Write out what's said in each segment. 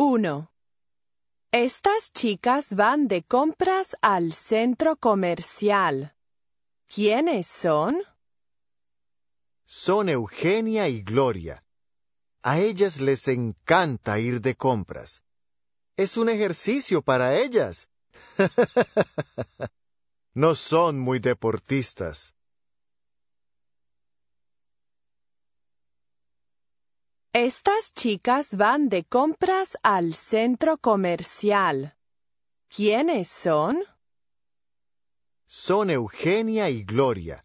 1. Estas chicas van de compras al centro comercial. ¿Quiénes son? Son Eugenia y Gloria. A ellas les encanta ir de compras. Es un ejercicio para ellas. no son muy deportistas. Estas chicas van de compras al centro comercial. ¿Quiénes son? Son Eugenia y Gloria.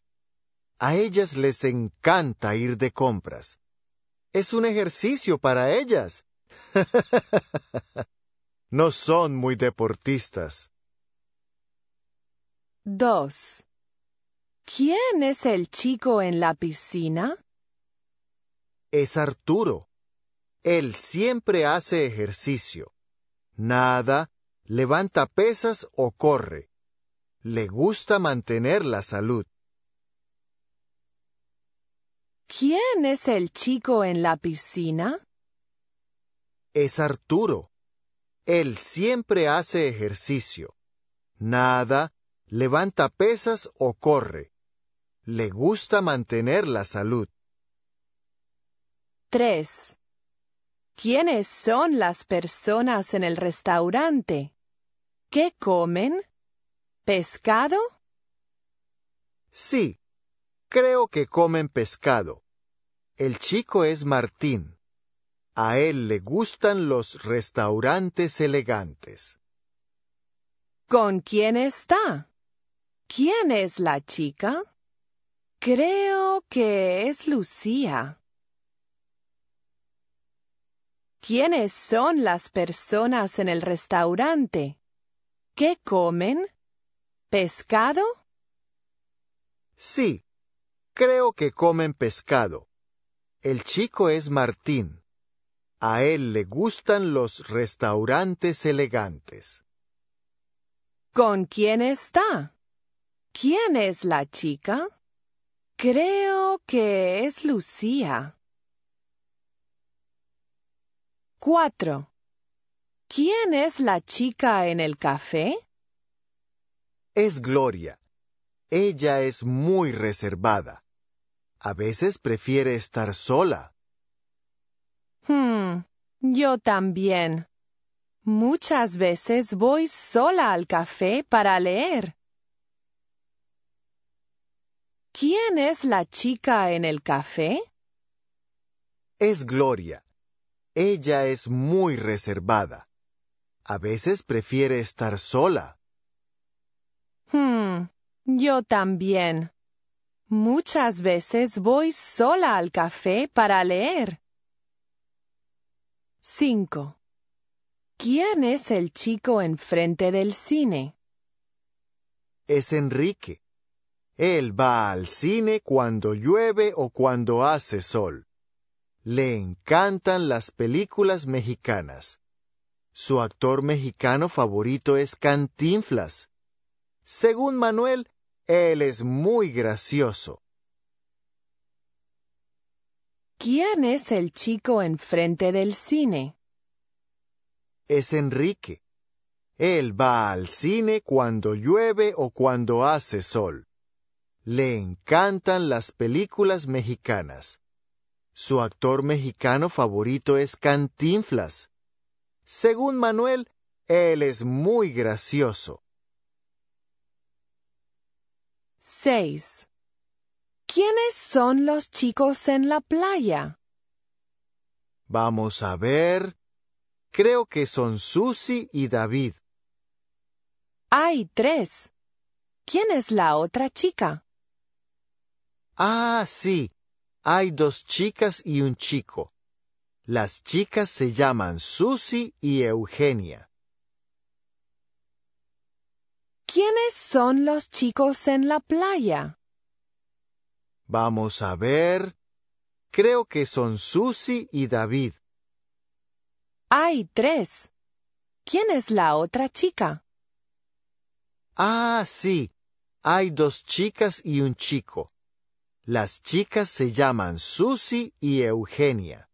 A ellas les encanta ir de compras. Es un ejercicio para ellas. no son muy deportistas. 2. ¿Quién es el chico en la piscina? es Arturo. Él siempre hace ejercicio. Nada, levanta pesas o corre. Le gusta mantener la salud. ¿Quién es el chico en la piscina? Es Arturo. Él siempre hace ejercicio. Nada, levanta pesas o corre. Le gusta mantener la salud. 3. ¿Quiénes son las personas en el restaurante? ¿Qué comen? ¿Pescado? Sí, creo que comen pescado. El chico es Martín. A él le gustan los restaurantes elegantes. ¿Con quién está? ¿Quién es la chica? Creo que es Lucía. ¿Quiénes son las personas en el restaurante? ¿Qué comen? ¿Pescado? Sí, creo que comen pescado. El chico es Martín. A él le gustan los restaurantes elegantes. ¿Con quién está? ¿Quién es la chica? Creo que es Lucía. 4. ¿Quién es la chica en el café? Es Gloria. Ella es muy reservada. A veces prefiere estar sola. Hmm, yo también. Muchas veces voy sola al café para leer. ¿Quién es la chica en el café? Es Gloria. Ella es muy reservada. A veces prefiere estar sola. Hmm, yo también. Muchas veces voy sola al café para leer. 5. ¿Quién es el chico enfrente del cine? Es Enrique. Él va al cine cuando llueve o cuando hace sol le encantan las películas mexicanas. Su actor mexicano favorito es Cantinflas. Según Manuel, él es muy gracioso. ¿Quién es el chico enfrente del cine? Es Enrique. Él va al cine cuando llueve o cuando hace sol. Le encantan las películas mexicanas. Su actor mexicano favorito es Cantinflas. Según Manuel, él es muy gracioso. 6. ¿Quiénes son los chicos en la playa? Vamos a ver. Creo que son Susi y David. Hay tres. ¿Quién es la otra chica? Ah, sí hay dos chicas y un chico. Las chicas se llaman Susy y Eugenia. ¿Quiénes son los chicos en la playa? Vamos a ver. Creo que son Susy y David. Hay tres. ¿Quién es la otra chica? Ah, sí. Hay dos chicas y un chico. Las chicas se llaman Susy y Eugenia.